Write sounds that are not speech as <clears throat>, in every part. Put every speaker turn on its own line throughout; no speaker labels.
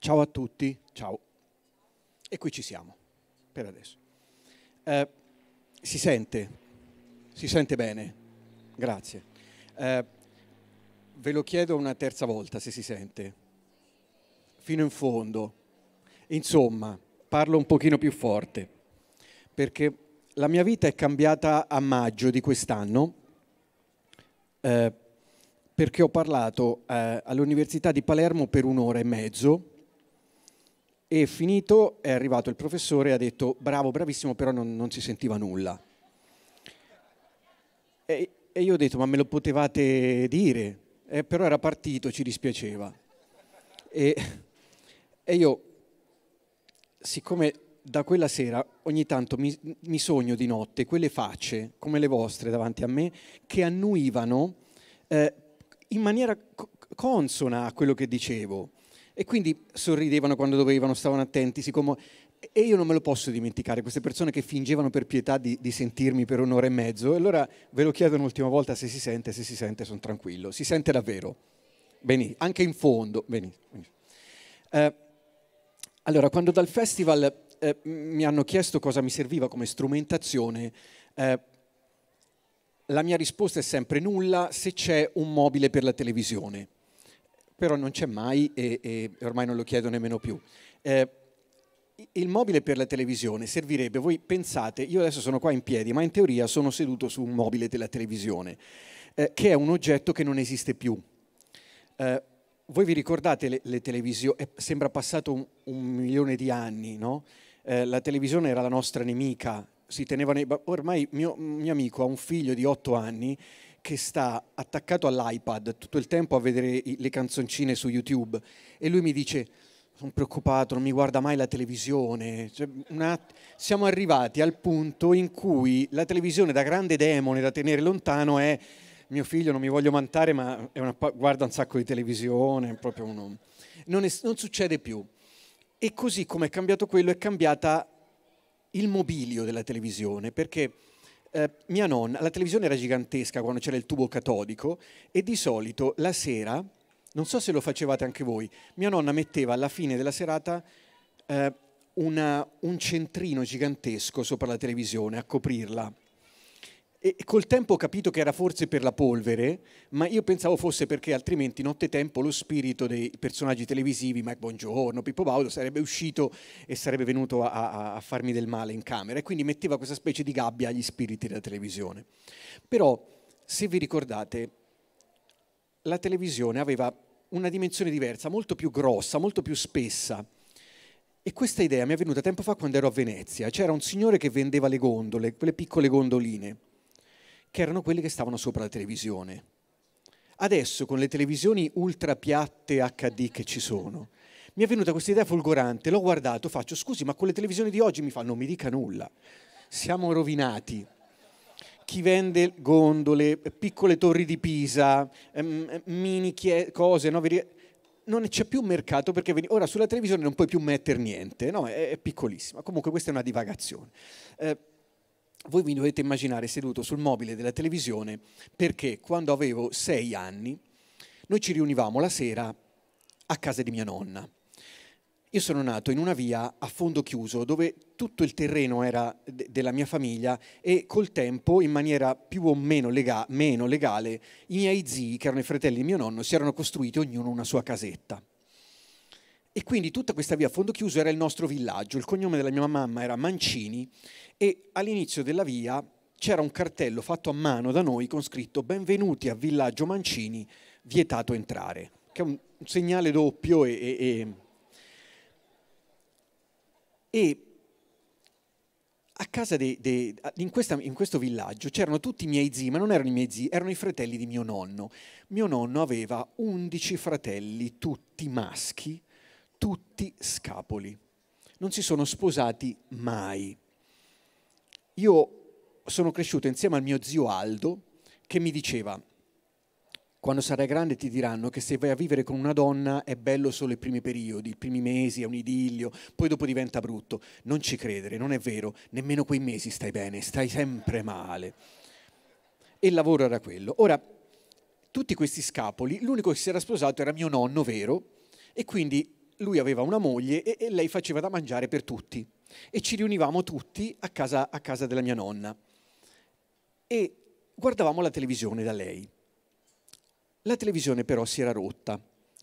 Ciao a tutti, ciao. E qui ci siamo, per adesso. Eh, si sente, si sente bene, grazie. Eh, ve lo chiedo una terza volta se si sente, fino in fondo. Insomma, parlo un pochino più forte, perché la mia vita è cambiata a maggio di quest'anno, eh, perché ho parlato eh, all'Università di Palermo per un'ora e mezzo e finito è arrivato il professore e ha detto bravo, bravissimo, però non, non si sentiva nulla. E, e, io ho detto ma me lo potevate dire, eh, però era partito, ci dispiaceva. E, e, io, siccome da quella sera ogni tanto mi, mi sogno di notte quelle facce, come le vostre davanti a me, che annuivano eh, in maniera consona a quello che dicevo. E quindi sorridevano quando dovevano, stavano attenti. Siccome... E io non me lo posso dimenticare, queste persone che fingevano per pietà di, di sentirmi per un'ora e mezzo. E allora ve lo chiedo un'ultima volta se si sente, se si sente sono tranquillo. Si sente davvero? Benissimo, anche in fondo. Benissimo. Eh, allora, quando dal festival eh, mi hanno chiesto cosa mi serviva come strumentazione, eh, la mia risposta è sempre nulla se c'è un mobile per la televisione però non c'è mai e, e, ormai non lo chiedo nemmeno più. Eh, il mobile per la televisione servirebbe, voi pensate, io adesso sono qua in piedi, ma in teoria sono seduto su un mobile della televisione, eh, che è un oggetto che non esiste più. Eh, voi vi ricordate le, le televisioni, sembra passato un, un, milione di anni, no? Eh, la televisione era la nostra nemica, si tenevano, Ormai mio, mio amico ha un figlio di otto anni che sta attaccato all'iPad tutto il tempo a vedere le canzoncine su YouTube e lui mi dice sono preoccupato, non mi guarda mai la televisione. Cioè, una... Siamo arrivati al punto in cui la televisione da grande demone da tenere lontano è mio figlio, non mi voglio mantare, ma una... guarda un sacco di televisione, proprio un... non, è... non succede più. E così come è cambiato quello è cambiata il mobilio della televisione, perché eh, mia nonna, la televisione era gigantesca quando c'era il tubo catodico e di solito la sera, non so se lo facevate anche voi, mia nonna metteva alla fine della serata eh, una, un centrino gigantesco sopra la televisione a coprirla e col tempo ho capito che era forse per la polvere, ma io pensavo fosse perché altrimenti nottetempo lo spirito dei personaggi televisivi, Mike Buongiorno, Pippo Baudo, sarebbe uscito e sarebbe venuto a, a, a, farmi del male in camera e quindi metteva questa specie di gabbia agli spiriti della televisione. Però, se vi ricordate, la televisione aveva una dimensione diversa, molto più grossa, molto più spessa. E questa idea mi è venuta tempo fa quando ero a Venezia. C'era un signore che vendeva le gondole, quelle piccole gondoline che erano quelli che stavano sopra la televisione. Adesso con le televisioni ultra piatte HD che ci sono, mi è venuta questa idea folgorante, l'ho guardato, faccio scusi, ma con le televisioni di oggi mi fa non mi dica nulla, siamo rovinati. Chi vende gondole, piccole torri di Pisa, ehm, mini chie- cose, no? non c'è più mercato perché ora sulla televisione non puoi più mettere niente, no? è, piccolissima. Comunque questa è una divagazione. Eh, voi vi dovete immaginare seduto sul mobile della televisione perché quando avevo sei anni noi ci riunivamo la sera a casa di mia nonna. Io sono nato in una via a fondo chiuso dove tutto il terreno era de- della mia famiglia e col tempo, in maniera più o meno, lega- meno legale, i miei zii, che erano i fratelli di mio nonno, si erano costruiti ognuno una sua casetta. E quindi tutta questa via a fondo chiuso era il nostro villaggio. Il cognome della mia mamma era Mancini e all'inizio della via c'era un cartello fatto a mano da noi con scritto benvenuti a Villaggio Mancini, vietato entrare, che è un segnale doppio e, e, e, e a casa de, de, in, questa, in, questo villaggio c'erano tutti i miei zii, ma non erano i miei zii, erano i fratelli di mio nonno. Mio nonno aveva 11 fratelli, tutti maschi, tutti scapoli. Non si sono sposati mai io sono cresciuto insieme al mio zio Aldo che mi diceva, quando sarai grande ti diranno che se vai a vivere con una donna è bello solo i primi periodi, i primi mesi, è un idillio, poi dopo diventa brutto. Non ci credere, non è vero, nemmeno quei mesi stai bene, stai sempre male. E il lavoro era quello. Ora, tutti questi scapoli, l'unico che si era sposato era mio nonno, vero? E quindi lui aveva una moglie e, e lei faceva da mangiare per tutti. E ci riunivamo tutti a casa, a casa della mia nonna. E guardavamo la televisione da lei. La televisione però si era rotta.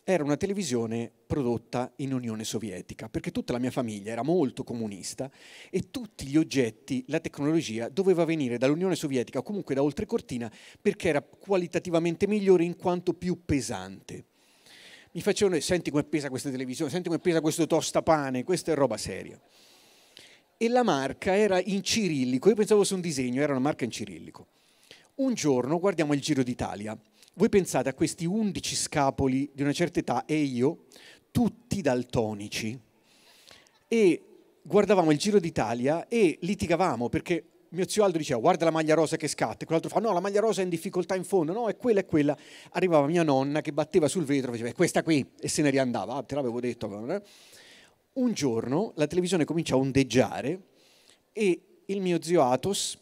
Era una televisione prodotta in Unione Sovietica, perché tutta la mia famiglia era molto comunista e tutti gli oggetti, la tecnologia doveva venire dall'Unione Sovietica, o comunque da oltrecortina, perché era qualitativamente migliore in quanto più pesante mi facevano senti come pesa questa televisione, senti come pesa questo tostapane, questa è roba seria. E la marca era in cirillico, io pensavo fosse un disegno, era una marca in cirillico. Un giorno guardiamo il Giro d'Italia, voi pensate a questi undici scapoli di una certa età e io, tutti daltonici, e guardavamo il Giro d'Italia e litigavamo perché mio zio Aldo diceva guarda la maglia rosa che scatta, e quell'altro fa no, la maglia rosa è in difficoltà in fondo, no, è quella, è quella. Arrivava mia nonna che batteva sul vetro, diceva è questa qui e se ne riandava, ah, te l'avevo detto. Eh. Un giorno la televisione comincia a ondeggiare e il mio zio Atos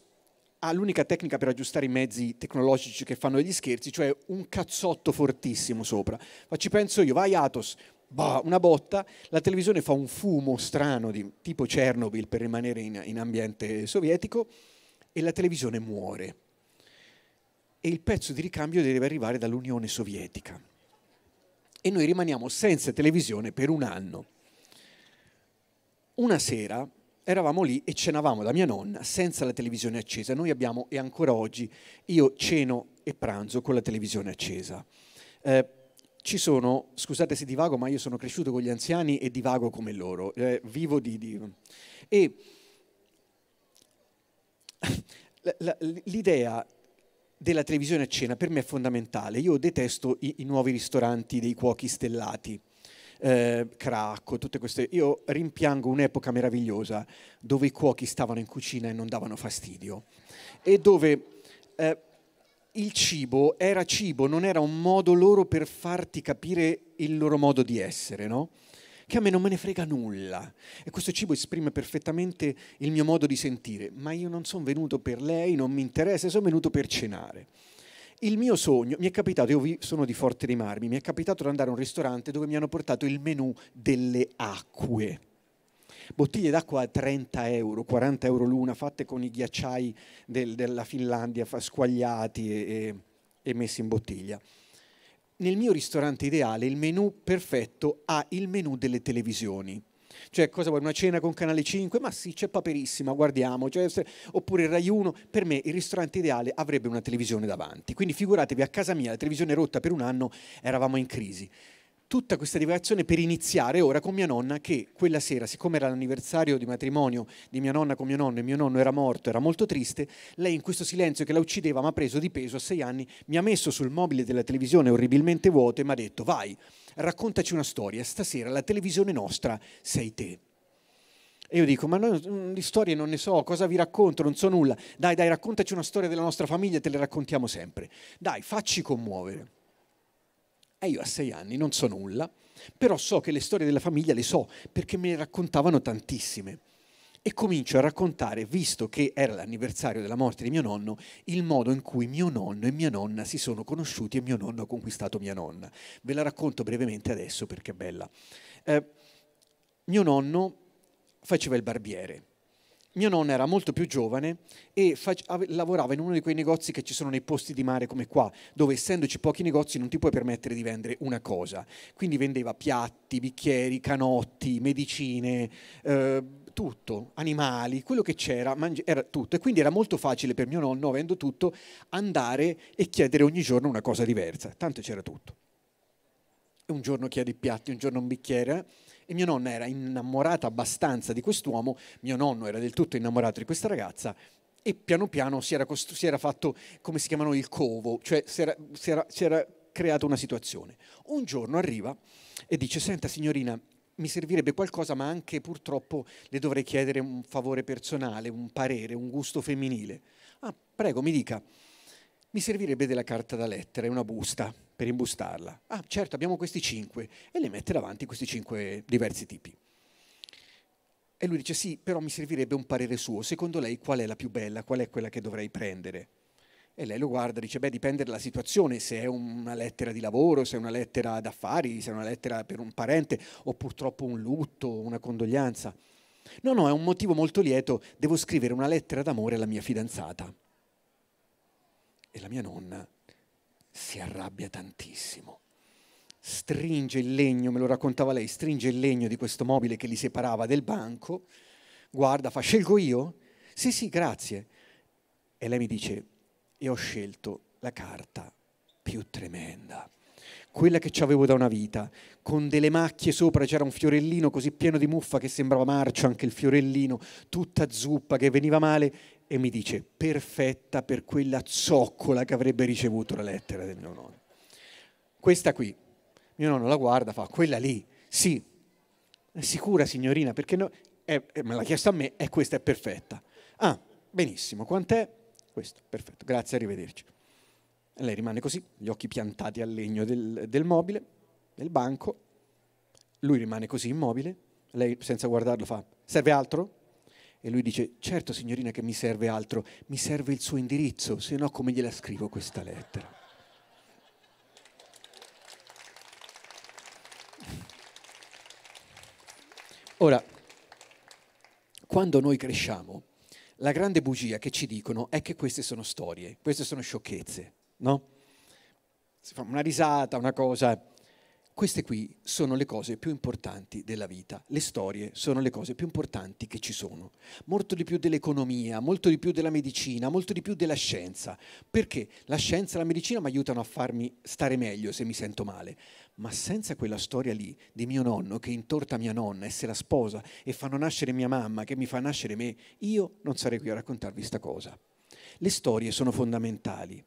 ha l'unica tecnica per aggiustare i mezzi tecnologici che fanno degli scherzi, cioè un cazzotto fortissimo sopra. Ma ci penso io, vai Atos, bah, una botta, la televisione fa un fumo strano di, tipo Chernobyl per rimanere in, in ambiente sovietico e la televisione muore. E il pezzo di ricambio deve arrivare dall'Unione Sovietica. E noi rimaniamo senza televisione per un anno. Una sera eravamo lì e cenavamo da mia nonna senza la televisione accesa. Noi abbiamo, e ancora oggi, io ceno e pranzo con la televisione accesa. Eh, ci sono, scusate se divago, ma io sono cresciuto con gli anziani e divago come loro, eh, vivo di... Dio. E <laughs> l'idea della televisione a cena per me è fondamentale. Io detesto i, i nuovi ristoranti dei cuochi stellati, eh, cracco, tutte queste. Io rimpiango un'epoca meravigliosa dove i cuochi stavano in cucina e non davano fastidio e dove eh, il cibo era cibo, non era un modo loro per farti capire il loro modo di essere, no? Che a me non me ne frega nulla. E questo cibo esprime perfettamente il mio modo di sentire, ma io non sono venuto per lei, non mi interessa, sono venuto per cenare. Il mio sogno, mi è capitato, io sono di Forte dei Marmi, mi è capitato di andare a un ristorante dove mi hanno portato il menù delle acque bottiglie d'acqua a 30 euro, 40 euro l'una, fatte con i ghiacciai del, della Finlandia squagliati e, e messi in bottiglia. Nel mio ristorante ideale il menù perfetto ha il menù delle televisioni. Cioè, cosa vuoi? Una cena con Canale 5? Ma sì, c'è Paperissima, guardiamo. Cioè, oppure Rai 1. Per me il ristorante ideale avrebbe una televisione davanti. Quindi figuratevi, a casa mia la televisione rotta per un anno, eravamo in crisi tutta questa divagazione per iniziare ora con mia nonna che quella sera, siccome era l'anniversario di matrimonio di mia nonna con mio nonno e mio nonno era morto, era molto triste, lei in questo silenzio che la uccideva mi ha preso di peso a sei anni, mi ha messo sul mobile della televisione orribilmente vuoto e mi ha detto vai, raccontaci una storia, stasera la televisione nostra sei te. E io dico, ma noi mm, di storie non ne so, cosa vi racconto, non so nulla. Dai, dai, raccontaci una storia della nostra famiglia, te le raccontiamo sempre. Dai, facci commuovere. E eh, io a sei anni non so nulla, però so che le storie della famiglia le so perché me ne raccontavano tantissime. E comincio a raccontare, visto che era l'anniversario della morte di mio nonno, il modo in cui mio nonno e mia nonna si sono conosciuti e mio nonno ha conquistato mia nonna. Ve la racconto brevemente adesso perché è bella. Eh, mio nonno faceva il barbiere mio nonno era molto più giovane e lavorava in uno di quei negozi che ci sono nei posti di mare come qua, dove essendoci pochi negozi non ti puoi permettere di vendere una cosa. Quindi vendeva piatti, bicchieri, canotti, medicine, eh, tutto, animali, quello che c'era, era tutto. E quindi era molto facile per mio nonno, avendo tutto, andare e chiedere ogni giorno una cosa diversa. Tanto c'era tutto. Un giorno chiedi piatti, un giorno un bicchiere e mio nonno era innamorato abbastanza di quest'uomo, mio nonno era del tutto innamorato di questa ragazza e piano piano si era, costru- si era fatto, come si chiamano, il covo, cioè si era, si era, si era creata una situazione. Un giorno arriva e dice, senta signorina, mi servirebbe qualcosa, ma anche purtroppo le dovrei chiedere un favore personale, un parere, un gusto femminile. Ah, prego, mi dica, mi servirebbe della carta da lettera e una busta per imbustarla. Ah, certo, abbiamo questi cinque. E le mette davanti questi cinque diversi tipi. E lui dice, sì, però mi servirebbe un parere suo. Secondo lei qual è la più bella? Qual è quella che dovrei prendere? E lei lo guarda e dice, beh, dipende dalla situazione, se è una lettera di lavoro, se è una lettera d'affari, se è una lettera per un parente o purtroppo un lutto, una condoglianza. No, no, è un motivo molto lieto, devo scrivere una lettera d'amore alla mia fidanzata. E la mia nonna si arrabbia tantissimo. Stringe il legno, me lo raccontava lei, stringe il legno di questo mobile che li separava del banco, guarda, fa scelgo io? Sì, sì, grazie. E lei mi dice, e ho scelto la carta più tremenda quella che avevo da una vita, con delle macchie sopra c'era un fiorellino così pieno di muffa che sembrava marcio anche il fiorellino, tutta zuppa che veniva male e mi dice perfetta per quella zoccola che avrebbe ricevuto la lettera del mio nonno. Questa qui, mio nonno la guarda, fa quella lì, sì, è sicura signorina, perché no, è, me l'ha chiesto a me e questa è perfetta. Ah, benissimo, quant'è? Questo, perfetto, grazie, arrivederci lei rimane così, gli occhi piantati al legno del, del mobile, del banco. Lui rimane così immobile. Lei, senza guardarlo, fa: Serve altro? E lui dice: Certo, signorina, che mi serve altro, mi serve il suo indirizzo, se no come gliela scrivo questa lettera? Ora, quando noi cresciamo, la grande bugia che ci dicono è che queste sono storie, queste sono sciocchezze no? Si fa una risata, una cosa. Queste qui sono le cose più importanti della vita, le storie sono le cose più importanti che ci sono, molto di più dell'economia, molto di più della medicina, molto di più della scienza, perché la scienza e la medicina mi aiutano a farmi stare meglio se mi sento male, ma senza quella storia lì di mio nonno che intorta mia nonna e se la sposa e fanno nascere mia mamma che mi fa nascere me, io non sarei qui a raccontarvi questa cosa. Le storie sono fondamentali.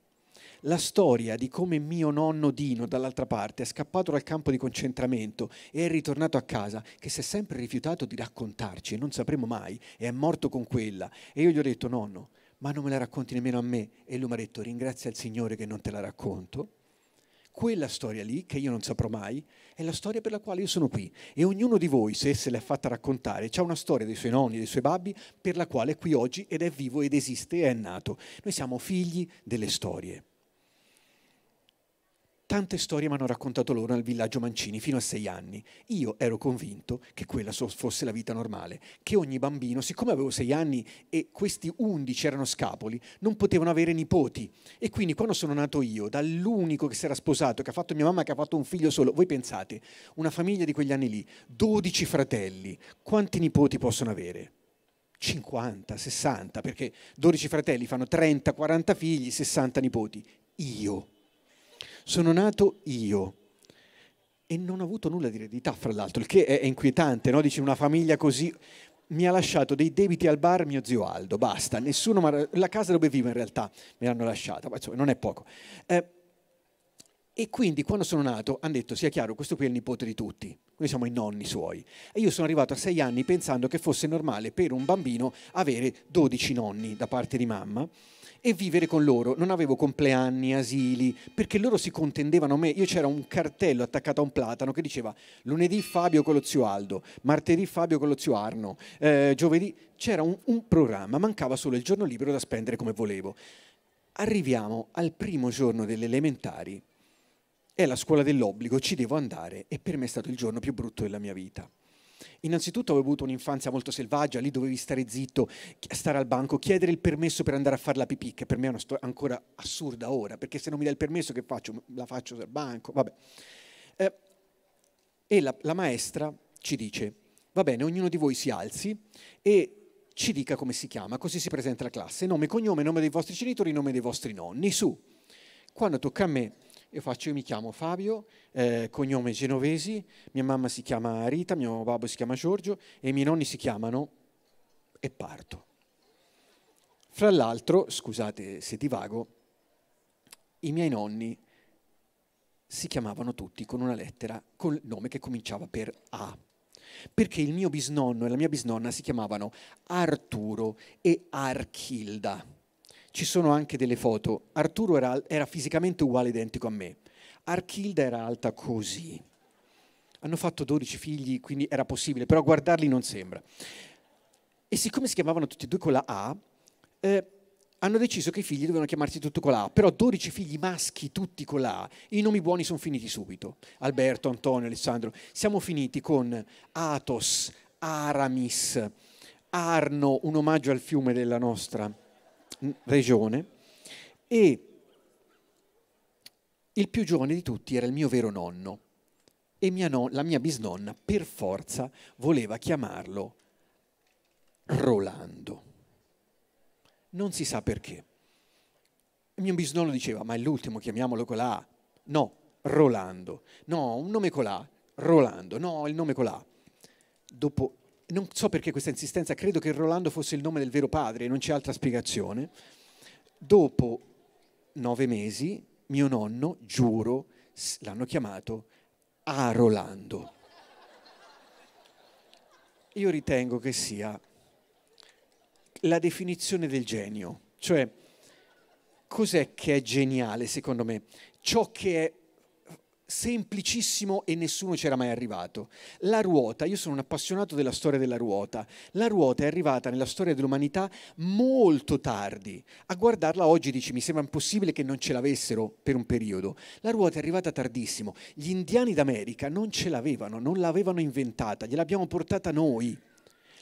La storia di come mio nonno Dino, dall'altra parte, è scappato dal campo di concentramento e è ritornato a casa, che si è sempre rifiutato di raccontarci, e non sapremo mai, e è morto con quella. E io gli ho detto, nonno, ma non me la racconti nemmeno a me. E lui mi ha detto, ringrazia il Signore che non te la racconto. Quella storia lì, che io non saprò mai, è la storia per la quale io sono qui. E ognuno di voi, se se l'è fatta raccontare, ha una storia dei suoi nonni, dei suoi babbi, per la quale è qui oggi ed è vivo ed esiste e è nato. Noi siamo figli delle storie. Tante storie mi hanno raccontato loro nel villaggio Mancini fino a sei anni. Io ero convinto che quella fosse la vita normale, che ogni bambino, siccome avevo sei anni e questi undici erano scapoli, non potevano avere nipoti. E quindi quando sono nato io, dall'unico che si era sposato, che ha fatto mia mamma, che ha fatto un figlio solo, voi pensate, una famiglia di quegli anni lì, dodici fratelli, quanti nipoti possono avere? 50, 60, perché 12 fratelli fanno 30, 40 figli, 60 nipoti. Io sono nato io e non ho avuto nulla di eredità, fra l'altro, il che è inquietante, no? Dici una famiglia così mi ha lasciato dei debiti al bar mio zio Aldo, basta, nessuno, la casa dove vivo in realtà me l'hanno lasciata, ma insomma non è poco. Eh, e quindi quando sono nato hanno detto, sia chiaro, questo qui è il nipote di tutti, noi siamo i nonni suoi. E io sono arrivato a sei anni pensando che fosse normale per un bambino avere 12 nonni da parte di mamma e vivere con loro. Non avevo compleanni, asili, perché loro si contendevano me. Io c'era un cartello attaccato a un platano che diceva lunedì Fabio con lo zio Aldo, martedì Fabio con lo zio Arno, eh, giovedì c'era un, un programma, mancava solo il giorno libero da spendere come volevo. Arriviamo al primo giorno delle elementari, è la scuola dell'obbligo, ci devo andare e per me è stato il giorno più brutto della mia vita. Innanzitutto avevo avuto un'infanzia molto selvaggia, lì dovevi stare zitto, stare al banco, chiedere il permesso per andare a fare la pipì, che per me è una storia ancora assurda ora, perché se non mi dai il permesso che faccio? La faccio dal banco, vabbè. Eh, e la, la maestra ci dice, va bene, ognuno di voi si alzi e ci dica come si chiama, così si presenta la classe, nome, cognome, nome dei vostri genitori, nome dei vostri nonni, su. Quando tocca a me io, faccio, io mi chiamo Fabio, eh, cognome genovesi, mia mamma si chiama Rita, mio babbo si chiama Giorgio e i miei nonni si chiamano e parto. Fra l'altro, scusate se divago, i miei nonni si chiamavano tutti con una lettera, con il nome che cominciava per A. Perché il mio bisnonno e la mia bisnonna si chiamavano Arturo e Archilda ci sono anche delle foto. Arturo era, era fisicamente uguale, identico a me. Archilda era alta così. Hanno fatto 12 figli, quindi era possibile, però guardarli non sembra. E siccome si chiamavano tutti e due con la A, eh, hanno deciso che i figli dovevano chiamarsi tutti con la A, però 12 figli maschi tutti con la A, i nomi buoni sono finiti subito. Alberto, Antonio, Alessandro, siamo finiti con Athos, Aramis, Arno, un omaggio al fiume della nostra regione e il più giovane di tutti era il mio vero nonno e mia non, la mia bisnonna per forza voleva chiamarlo Rolando. Non si sa perché. Il mio bisnonno diceva, ma è l'ultimo, chiamiamolo colà. No, Rolando. No, un nome colà. Rolando. No, il nome colà. Dopo non so perché questa insistenza, credo che Rolando fosse il nome del vero padre, non c'è altra spiegazione. Dopo nove mesi, mio nonno, giuro, l'hanno chiamato A Rolando. Io ritengo che sia la definizione del genio, cioè cos'è che è geniale secondo me? Ciò che è semplicissimo e nessuno c'era mai arrivato. La ruota, io sono un appassionato della storia della ruota, la ruota è arrivata nella storia dell'umanità molto tardi. A guardarla oggi dici mi sembra impossibile che non ce l'avessero per un periodo. La ruota è arrivata tardissimo, gli indiani d'America non ce l'avevano, non l'avevano inventata, gliel'abbiamo portata noi.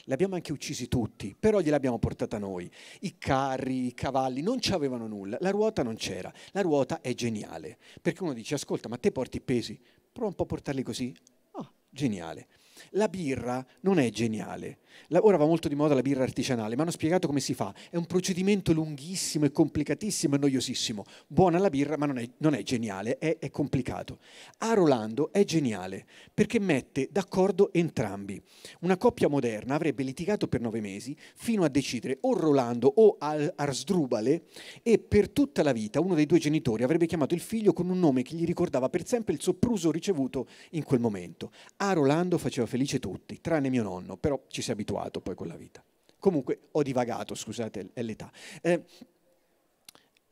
Li abbiamo anche uccisi tutti, però gliel'abbiamo portata noi. I carri, i cavalli non ci avevano nulla, la ruota non c'era. La ruota è geniale, perché uno dice, ascolta, ma te porti i pesi, prova un po' a portarli così. Ah, geniale. La birra non è geniale. La, ora va molto di moda la birra artigianale, ma hanno spiegato come si fa. È un procedimento lunghissimo e complicatissimo e noiosissimo. Buona la birra, ma non è, non è geniale, è, è complicato. A Rolando è geniale perché mette d'accordo entrambi. Una coppia moderna avrebbe litigato per nove mesi fino a decidere o Rolando o Arsdrubale e per tutta la vita uno dei due genitori avrebbe chiamato il figlio con un nome che gli ricordava per sempre il soppruso ricevuto in quel momento. A Rolando faceva felici tutti, tranne mio nonno, però ci si è abituato poi con la vita. Comunque ho divagato, scusate, è l'età. Eh,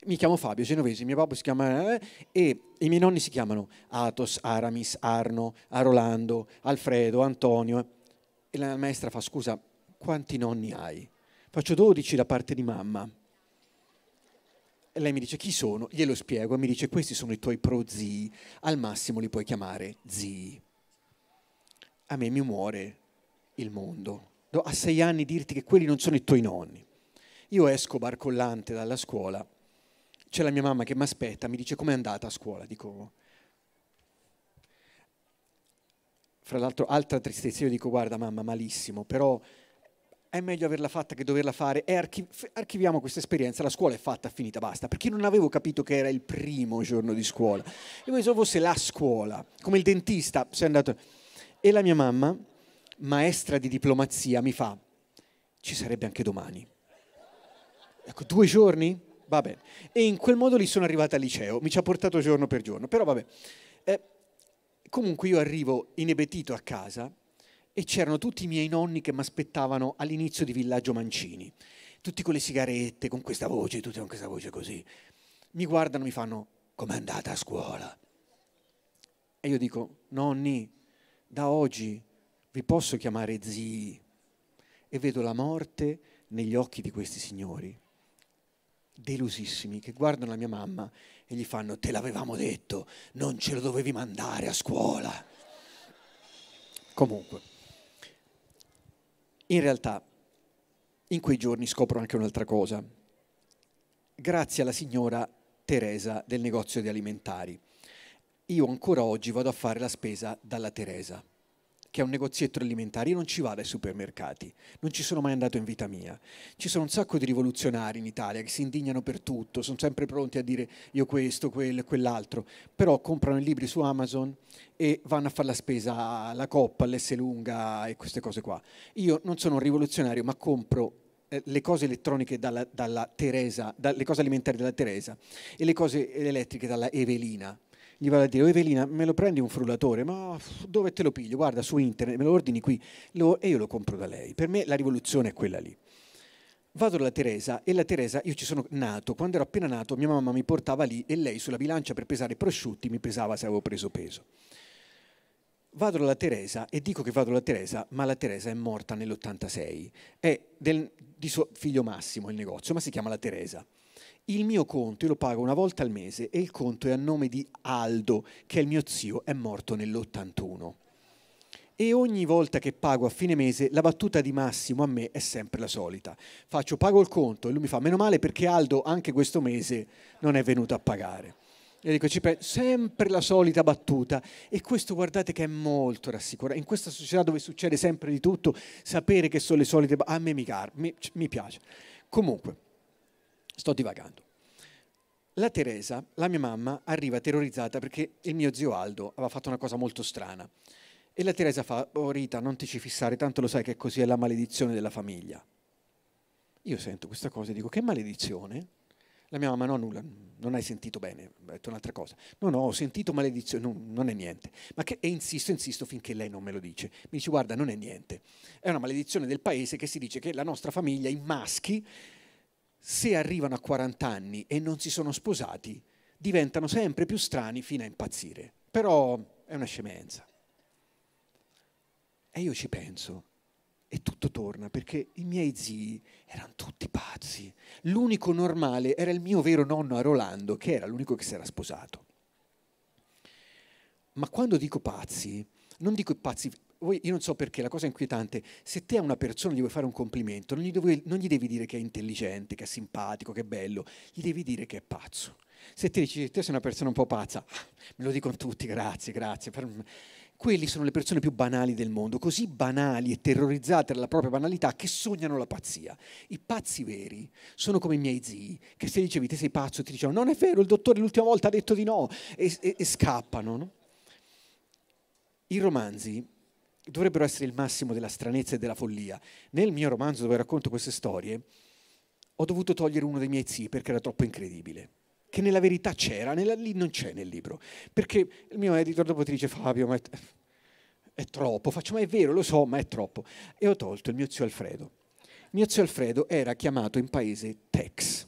mi chiamo Fabio Genovesi, mio babbo si chiama eh, e i miei nonni si chiamano Atos, Aramis, Arno, Arolando, Alfredo, Antonio. E la maestra fa scusa, quanti nonni hai? Faccio 12 da parte di mamma. E lei mi dice chi sono? Glielo spiego e mi dice questi sono i tuoi prozii, al massimo li puoi chiamare zii a me mi muore il mondo. A sei anni dirti che quelli non sono i tuoi nonni. Io esco barcollante dalla scuola, c'è la mia mamma che mi aspetta, mi dice com'è andata a scuola, dico... Fra l'altro, altra tristezza, io dico guarda mamma, malissimo, però è meglio averla fatta che doverla fare e archi- archiviamo questa esperienza, la scuola è fatta, finita, basta, perché non avevo capito che era il primo giorno di scuola. Io pensavo fosse la scuola, come il dentista, sei andato e la mia mamma, maestra di diplomazia, mi fa, ci sarebbe anche domani. Ecco, due giorni? Va bene. E in quel modo lì sono arrivata al liceo, mi ci ha portato giorno per giorno, però vabbè. Eh, comunque io arrivo inebetito a casa e c'erano tutti i miei nonni che mi aspettavano all'inizio di Villaggio Mancini, tutti con le sigarette, con questa voce, tutti con questa voce così. Mi guardano, mi fanno, com'è andata a scuola? E io dico, nonni, da oggi vi posso chiamare zii e vedo la morte negli occhi di questi signori, delusissimi, che guardano la mia mamma e gli fanno te l'avevamo detto, non ce lo dovevi mandare a scuola. Comunque, in realtà in quei giorni scopro anche un'altra cosa. Grazie alla signora Teresa del negozio di alimentari, io ancora oggi vado a fare la spesa dalla Teresa, che è un negozietto alimentare, io non ci vado ai supermercati, non ci sono mai andato in vita mia. Ci sono un sacco di rivoluzionari in Italia che si indignano per tutto, sono sempre pronti a dire io questo, quello e quell'altro, però comprano i libri su Amazon e vanno a fare la spesa alla Coppa, all'S lunga e queste cose qua. Io non sono un rivoluzionario, ma compro eh, le cose elettroniche dalla, dalla Teresa, da, le cose alimentari dalla Teresa e le cose elettriche dalla Evelina gli vado a dire, oh Evelina, me lo prendi un frullatore? Ma dove te lo piglio? Guarda, su internet, me lo ordini qui lo, e io lo compro da lei. Per me la rivoluzione è quella lì. Vado dalla Teresa e la Teresa, io ci sono nato, quando ero appena nato mia mamma mi portava lì e lei sulla bilancia per pesare i prosciutti mi pesava se avevo preso peso. Vado dalla Teresa e dico che vado dalla Teresa, ma la Teresa è morta nell'86, è del, di suo figlio Massimo il negozio, ma si chiama la Teresa. Il mio conto io lo pago una volta al mese e il conto è a nome di Aldo, che è il mio zio, è morto nell'81. E ogni volta che pago a fine mese la battuta di Massimo a me è sempre la solita. Faccio pago il conto e lui mi fa meno male perché Aldo anche questo mese non è venuto a pagare. E dico, ci penso, sempre la solita battuta. E questo guardate che è molto rassicurante. In questa società dove succede sempre di tutto, sapere che sono le solite battute, a me mi, mi, mi piace. Comunque, Sto divagando. La Teresa, la mia mamma, arriva terrorizzata perché il mio zio Aldo aveva fatto una cosa molto strana. E la Teresa fa, oh Rita, non ti ci fissare, tanto lo sai che così è la maledizione della famiglia. Io sento questa cosa e dico, che maledizione? La mia mamma, no, nulla, non hai sentito bene, ha detto un'altra cosa. No, no, ho sentito maledizione, no, non è niente. Ma che, e insisto, insisto finché lei non me lo dice. Mi dice, guarda, non è niente. È una maledizione del paese che si dice che la nostra famiglia, i maschi, se arrivano a 40 anni e non si sono sposati, diventano sempre più strani fino a impazzire. Però è una scemenza. E io ci penso e tutto torna perché i miei zii erano tutti pazzi. L'unico normale era il mio vero nonno a Rolando, che era l'unico che si era sposato. Ma quando dico pazzi, non dico pazzi voi, io non so perché, la cosa inquietante, se te a una persona gli vuoi fare un complimento, non gli, devi, non gli devi dire che è intelligente, che è simpatico, che è bello, gli devi dire che è pazzo. Se ti dici, te sei una persona un po' pazza, ah, me lo dicono tutti, grazie, grazie. Quelli sono le persone più banali del mondo, così banali e terrorizzate dalla propria banalità che sognano la pazzia. I pazzi veri sono come i miei zii, che se dicevi te sei pazzo ti dicevano non è vero, il dottore l'ultima volta ha detto di no e, e, e scappano. No? I romanzi dovrebbero essere il massimo della stranezza e della follia. Nel mio romanzo dove racconto queste storie, ho dovuto togliere uno dei miei zii perché era troppo incredibile. Che nella verità c'era, nella, lì non c'è nel libro. Perché il mio editor dopo ti dice Fabio, ma è, è troppo. Faccio, ma è vero, lo so, ma è troppo. E ho tolto il mio zio Alfredo. Mio zio Alfredo era chiamato in paese Tex,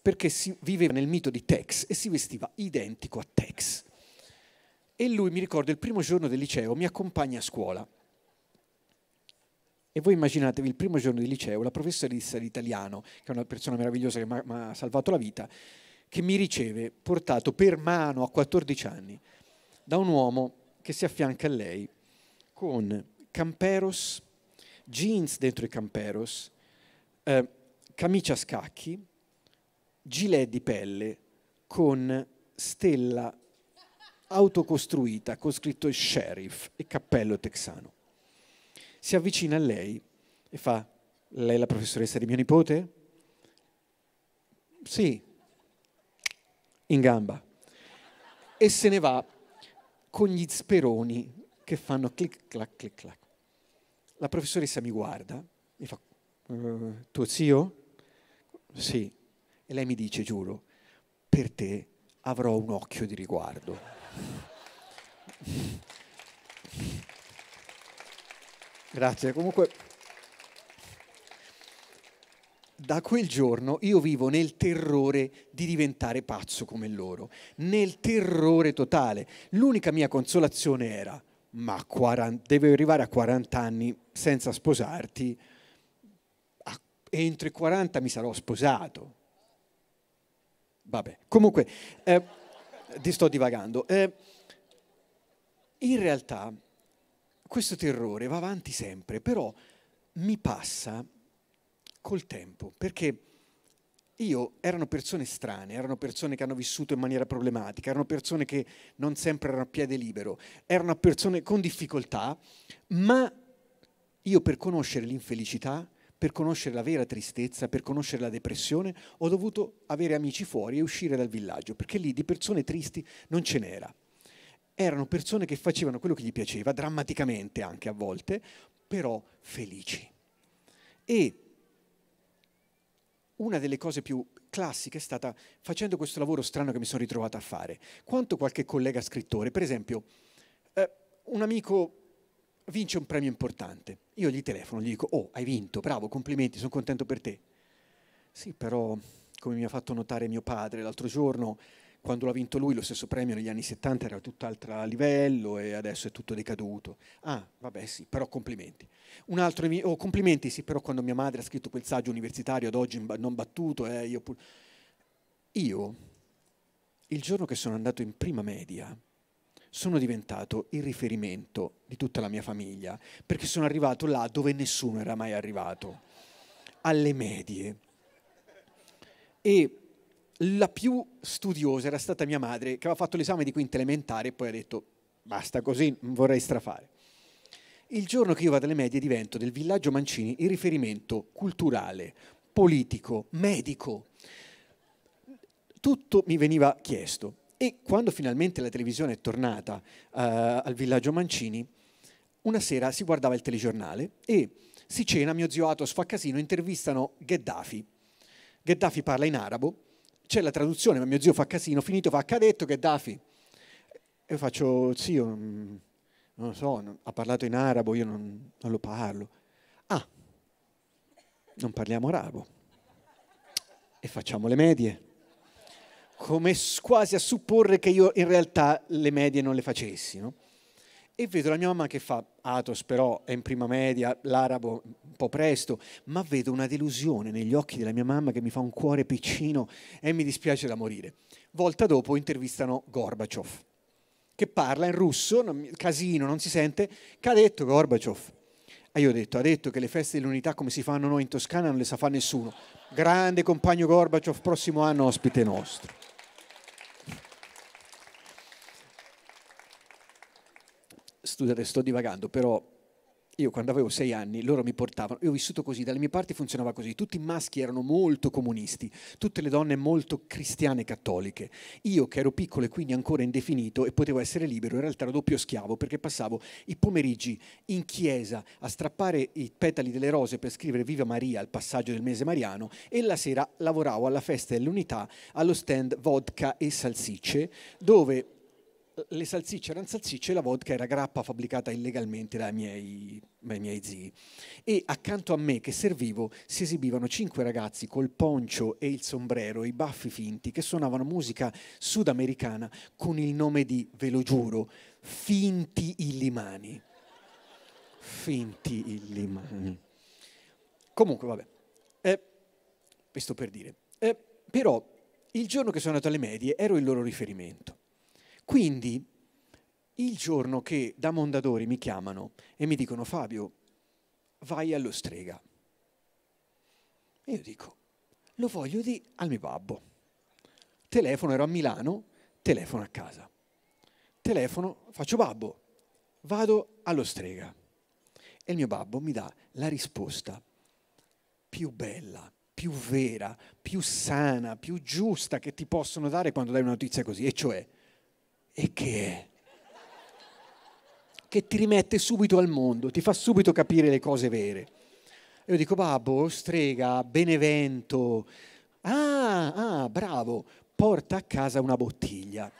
perché si viveva nel mito di Tex e si vestiva identico a Tex. E lui, mi ricordo, il primo giorno del liceo mi accompagna a scuola. E voi immaginatevi il primo giorno di liceo, la professoressa di italiano, che è una persona meravigliosa che mi ha salvato la vita, che mi riceve portato per mano a 14 anni da un uomo che si affianca a lei con camperos, jeans dentro i camperos, eh, camicia a scacchi, gilet di pelle con stella autocostruita con scritto sheriff e cappello texano. Si avvicina a lei e fa, lei è la professoressa di mio nipote? Sì, in gamba. E se ne va con gli speroni che fanno clic clac clic clac. La professoressa mi guarda, mi fa, eh, tuo zio? Sì. E lei mi dice, giuro, per te avrò un occhio di riguardo. Grazie, comunque da quel giorno io vivo nel terrore di diventare pazzo come loro, nel terrore totale. L'unica mia consolazione era, ma 40, devi arrivare a 40 anni senza sposarti, entro i 40 mi sarò sposato. Vabbè, comunque, eh, ti sto divagando. Eh, in realtà questo terrore va avanti sempre, però mi passa col tempo, perché io erano persone strane, erano persone che hanno vissuto in maniera problematica, erano persone che non sempre erano a piede libero, erano persone con difficoltà, ma io per conoscere l'infelicità, per conoscere la vera tristezza, per conoscere la depressione, ho dovuto avere amici fuori e uscire dal villaggio, perché lì di persone tristi non ce n'era erano persone che facevano quello che gli piaceva, drammaticamente anche a volte, però felici. E una delle cose più classiche è stata facendo questo lavoro strano che mi sono ritrovato a fare. Quanto qualche collega scrittore, per esempio, eh, un amico vince un premio importante, io gli telefono, gli dico, oh, hai vinto, bravo, complimenti, sono contento per te. Sì, però, come mi ha fatto notare mio padre l'altro giorno, quando l'ha vinto lui lo stesso premio negli anni 70 era tutt'altro livello e adesso è tutto decaduto. Ah, vabbè sì, però complimenti. Un altro, oh, complimenti sì, però quando mia madre ha scritto quel saggio universitario ad oggi non battuto, eh, io, pur... io, il giorno che sono andato in prima media, sono diventato il riferimento di tutta la mia famiglia, perché sono arrivato là dove nessuno era mai arrivato, alle medie. E la più studiosa era stata mia madre, che aveva fatto l'esame di quinta elementare e poi ha detto basta così, vorrei strafare. Il giorno che io vado alle medie divento del villaggio Mancini il riferimento culturale, politico, medico. Tutto mi veniva chiesto. E quando finalmente la televisione è tornata uh, al villaggio Mancini, una sera si guardava il telegiornale e si cena, mio zio Atos fa casino, intervistano Gheddafi. Gheddafi parla in arabo c'è la traduzione, ma mio zio fa casino, finito fa, che ha detto che è Dafi? Io faccio, zio, mm, non lo so, non, ha parlato in arabo, io non, non lo parlo. Ah, non parliamo arabo. E facciamo le medie. Come quasi a supporre che io in realtà le medie non le facessi, no? e vedo la mia mamma che fa, Atos però è in prima media, l'arabo un po' presto, ma vedo una delusione negli occhi della mia mamma che mi fa un cuore piccino e mi dispiace da morire. Volta dopo intervistano Gorbaciov, che parla in russo, casino, non si sente, che ha detto Gorbaciov. E io ho detto, ha detto che le feste dell'unità come si fanno noi in Toscana non le sa fare nessuno. Grande compagno Gorbaciov, prossimo anno ospite nostro. scusate, sto divagando, però io quando avevo sei anni loro mi portavano, io ho vissuto così, dalle mie parti funzionava così, tutti i maschi erano molto comunisti, tutte le donne molto cristiane cattoliche. Io che ero piccolo e quindi ancora indefinito e potevo essere libero, in realtà ero doppio schiavo perché passavo i pomeriggi in chiesa a strappare i petali delle rose per scrivere Viva Maria al passaggio del mese mariano e la sera lavoravo alla festa dell'unità allo stand vodka e salsicce dove le salsicce erano salsicce e la vodka era grappa fabbricata illegalmente dai miei, dai miei, zii. E accanto a me che servivo si esibivano cinque ragazzi col poncio e il sombrero, i baffi finti, che suonavano musica sudamericana con il nome di, ve lo giuro, Finti Illimani. Finti Illimani. Comunque, vabbè, eh, questo per dire. Eh, però il giorno che sono andato alle medie ero il loro riferimento quindi il giorno che da Mondadori mi chiamano e mi dicono Fabio, vai allo strega. E io dico, lo voglio di al mio babbo. Telefono, ero a Milano, telefono a casa. Telefono, faccio babbo, vado allo strega. E il mio babbo mi dà la risposta più bella, più vera, più sana, più giusta che ti possono dare quando dai una notizia così, e cioè e che è? Che ti rimette subito al mondo, ti fa subito capire le cose vere. io dico, babbo, strega, benevento, ah, ah, bravo, porta a casa una bottiglia.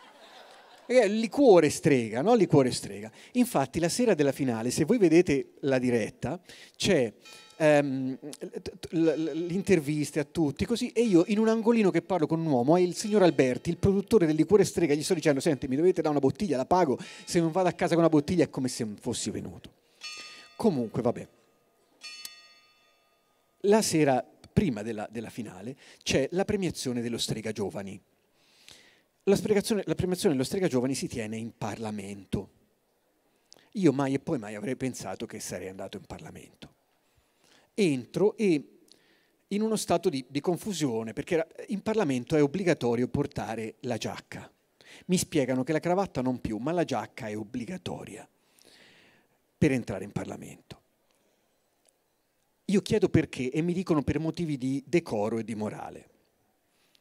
È liquore strega, no? Liquore strega. Infatti la sera della finale, se voi vedete la diretta, c'è ehm, l'intervista a tutti, così, e io in un angolino che parlo con un uomo, è il signor Alberti, il produttore del liquore strega, gli sto dicendo, senti, mi dovete dare una bottiglia, la pago, se non vado a casa con una bottiglia è come se fossi venuto. Comunque, vabbè. La sera prima della, della finale c'è la premiazione dello strega giovani. La, la premiazione dello strega giovani si tiene in Parlamento. Io mai e poi mai avrei pensato che sarei andato in Parlamento entro e in uno stato di, di confusione, perché in Parlamento è obbligatorio portare la giacca. Mi spiegano che la cravatta non più, ma la giacca è obbligatoria per entrare in Parlamento. Io chiedo perché e mi dicono per motivi di decoro e di morale.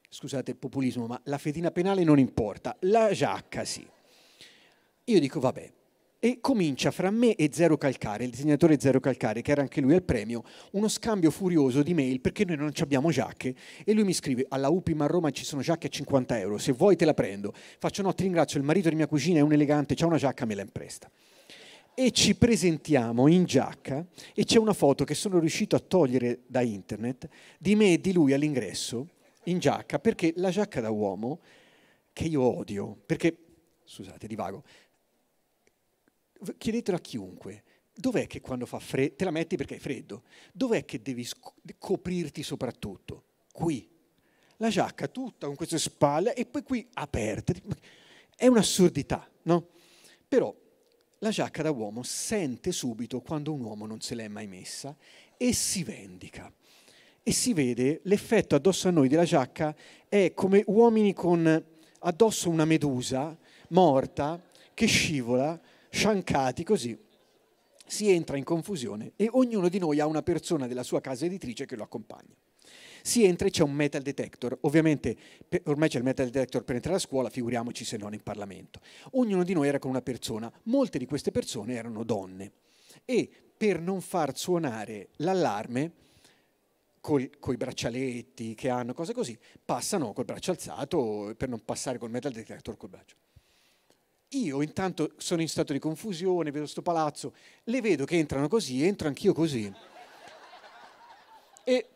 Scusate il populismo, ma la fedina penale non importa, la giacca sì. Io dico vabbè, e comincia fra me e Zero Calcare, il disegnatore Zero Calcare, che era anche lui al premio, uno scambio furioso di mail perché noi non abbiamo giacche e lui mi scrive alla UPIM a Roma ci sono giacche a 50 euro, se vuoi te la prendo. Faccio no, ti ringrazio, il marito di mia cugina è un elegante, c'ha una giacca, me la impresta. E ci presentiamo in giacca e c'è una foto che sono riuscito a togliere da internet di me e di lui all'ingresso in giacca perché la giacca da uomo che io odio, perché, scusate, divago, chiedetelo a chiunque, dov'è che quando fa freddo, te la metti perché è freddo, dov'è che devi coprirti soprattutto? Qui. La giacca tutta con queste spalle e poi qui aperta. È un'assurdità, no? Però la giacca da uomo sente subito quando un uomo non se l'è mai messa e si vendica. E si vede l'effetto addosso a noi della giacca è come uomini con addosso una medusa morta che scivola sciancati così si entra in confusione e ognuno di noi ha una persona della sua casa editrice che lo accompagna. Si entra e c'è un metal detector, ovviamente ormai c'è il metal detector per entrare a scuola, figuriamoci se non in Parlamento. Ognuno di noi era con una persona, molte di queste persone erano donne e per non far suonare l'allarme, con i braccialetti che hanno, cose così, passano col braccio alzato per non passare col metal detector col braccio. Io intanto sono in stato di confusione, vedo sto palazzo, le vedo che entrano così, entro anch'io così. E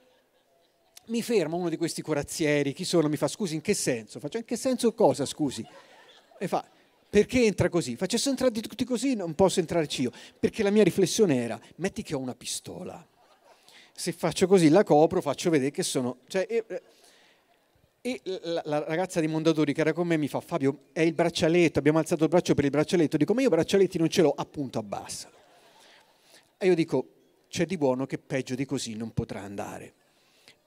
mi ferma uno di questi corazzieri, chi sono? Mi fa scusi, in che senso? Faccio in che senso cosa, scusi? E fa perché entra così? Faccio se entrate tutti così non posso entrarci io, perché la mia riflessione era metti che ho una pistola. Se faccio così la copro, faccio vedere che sono cioè, e la, la, ragazza di Mondadori che era con me mi fa, Fabio, è il braccialetto, abbiamo alzato il braccio per il braccialetto. Dico, ma io braccialetti non ce l'ho, appunto abbassalo. E io dico, c'è di buono che peggio di così non potrà andare.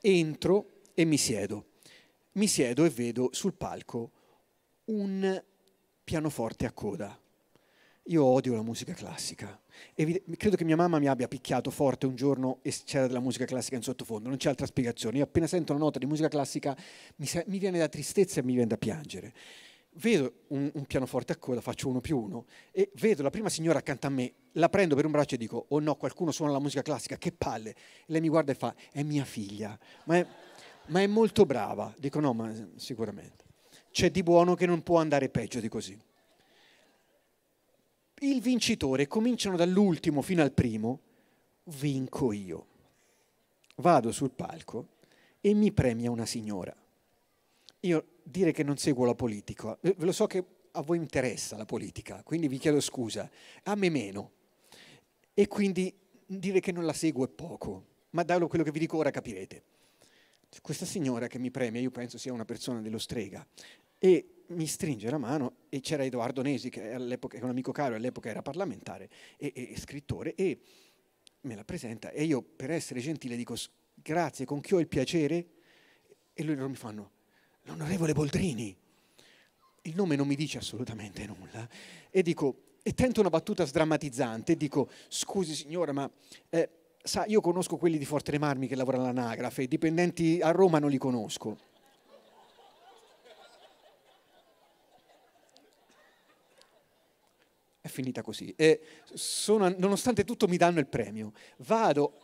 Entro e mi siedo. Mi siedo e vedo sul palco un pianoforte a coda. Io odio la musica classica. Evi- credo che mia mamma mi abbia picchiato forte un giorno e c'era della musica classica in sottofondo, non c'è altra spiegazione. Io appena sento una nota di musica classica mi, sa- mi viene da tristezza e mi viene da piangere. Vedo un, un pianoforte a coda, faccio uno più uno, e vedo la prima signora accanto a me, la prendo per un braccio e dico, oh no, qualcuno suona la musica classica, che palle. Lei mi guarda e fa, è mia figlia, ma è, ma è molto brava. Dico no, ma sicuramente. C'è di buono che non può andare peggio di così il vincitore, cominciano dall'ultimo fino al primo, vinco io. Vado sul palco e mi premia una signora. Io dire che non seguo la politica, ve eh, lo so che a voi interessa la politica, quindi vi chiedo scusa, a me meno. E quindi dire che non la seguo è poco, ma dallo quello che vi dico ora capirete. Questa signora che mi premia, io penso sia una persona dello strega, e mi stringe la mano e c'era Edoardo Nesi, che è un amico caro, all'epoca era parlamentare e, e scrittore, e me la presenta e io per essere gentile dico grazie, con chi ho il piacere? E loro mi fanno l'onorevole Boldrini. Il nome non mi dice assolutamente nulla e dico e tento una battuta sdrammatizzante, dico scusi signora ma... Eh, sa, io conosco quelli di Forte Marmi che lavorano all'anagrafe, i dipendenti a Roma non li conosco. è finita così. E sono, nonostante tutto mi danno il premio. Vado,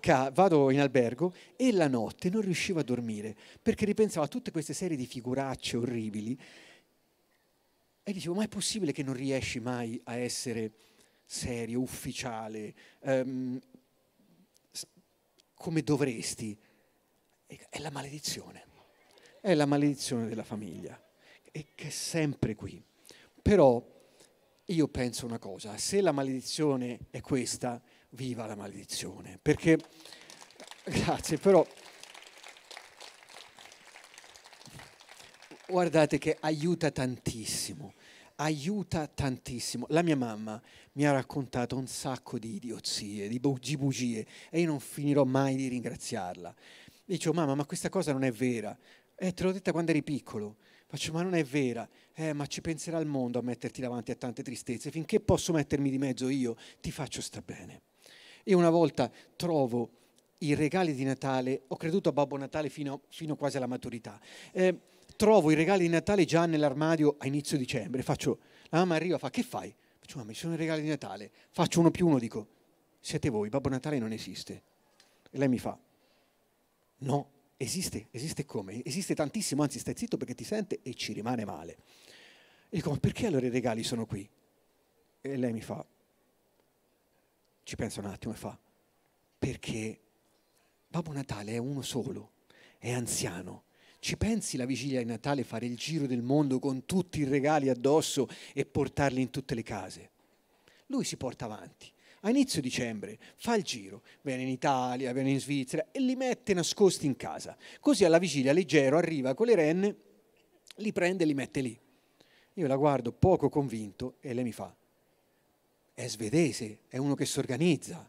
ca- vado, in albergo e la notte non riuscivo a dormire perché ripensavo a tutte queste serie di figuracce orribili e dicevo, ma è possibile che non riesci mai a essere serio, ufficiale, um, come dovresti? È la maledizione, è la maledizione della famiglia, e che è sempre qui. Però io penso una cosa, se la maledizione è questa, viva la maledizione, perché, grazie, però, guardate che aiuta tantissimo, aiuta tantissimo. La mia mamma mi ha raccontato un sacco di idiozie, di bugie, e io non finirò mai di ringraziarla. Dicevo, mamma, ma questa cosa non è vera. Eh, te l'ho detta quando eri piccolo. Faccio, ma non è vera, eh, ma ci penserà il mondo a metterti davanti a tante tristezze, finché posso mettermi di mezzo io, ti faccio sta bene. Io una volta trovo i regali di Natale, ho creduto a Babbo Natale fino, fino quasi alla maturità, eh, trovo i regali di Natale già nell'armadio a inizio dicembre, faccio, la mamma arriva, e fa, che fai? Faccio, mamma, ci sono i regali di Natale, faccio uno più uno, dico, siete voi, Babbo Natale non esiste. E lei mi fa, no, Esiste, esiste come? Esiste tantissimo, anzi stai zitto perché ti sente e ci rimane male. E dico, ma perché allora i regali sono qui? E lei mi fa, ci pensa un attimo e fa, perché Babbo Natale è uno solo, è anziano. Ci pensi la vigilia di Natale fare il giro del mondo con tutti i regali addosso e portarli in tutte le case? Lui si porta avanti a inizio dicembre fa il giro, viene in Italia, viene in Svizzera e li mette nascosti in casa. Così alla vigilia leggero arriva con le renne, li prende e li mette lì. Io la guardo poco convinto e lei mi fa, è svedese, è uno che si organizza.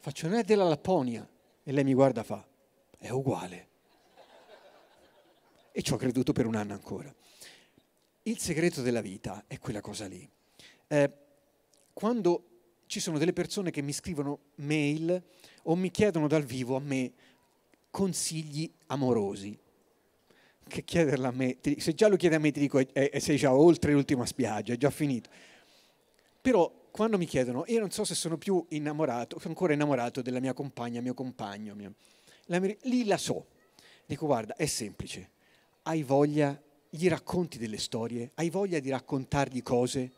Faccio, non è della Lapponia. E lei mi guarda e fa, è uguale. E ci ho creduto per un anno ancora. Il segreto della vita è quella cosa lì. Eh, quando ci sono delle persone che mi scrivono mail o mi chiedono dal vivo a me consigli amorosi. Che chiederla a me, se già lo chiedi a me ti dico è, è, sei già oltre l'ultima spiaggia, è già finito. Però quando mi chiedono, io non so se sono più innamorato, sono ancora innamorato della mia compagna, mio compagno, mio, la mia, lì la so. Dico guarda, è semplice, hai voglia, gli racconti delle storie, hai voglia di raccontargli cose?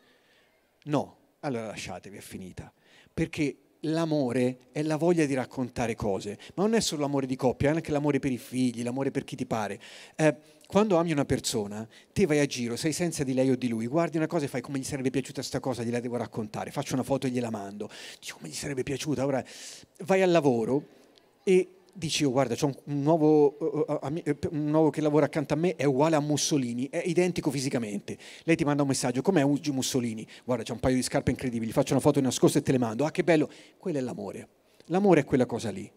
No, allora lasciatevi, è finita. Perché l'amore è la voglia di raccontare cose, ma non è solo l'amore di coppia, è anche l'amore per i figli, l'amore per chi ti pare. Eh, quando ami una persona, te vai a giro, sei senza di lei o di lui, guardi una cosa e fai come gli sarebbe piaciuta questa cosa, gliela devo raccontare, faccio una foto e gliela mando, dici come oh, gli sarebbe piaciuta, ora vai al lavoro e dici oh, guarda c'è un, eh, eh, eh, un nuovo, che lavora accanto a me è uguale a Mussolini, è identico fisicamente. Lei ti manda un messaggio, com'è Ugi Mussolini? Guarda c'è un paio di scarpe incredibili, faccio una foto in nascosta e te le mando. Ah che bello, quello è l'amore. L'amore è quella cosa lì.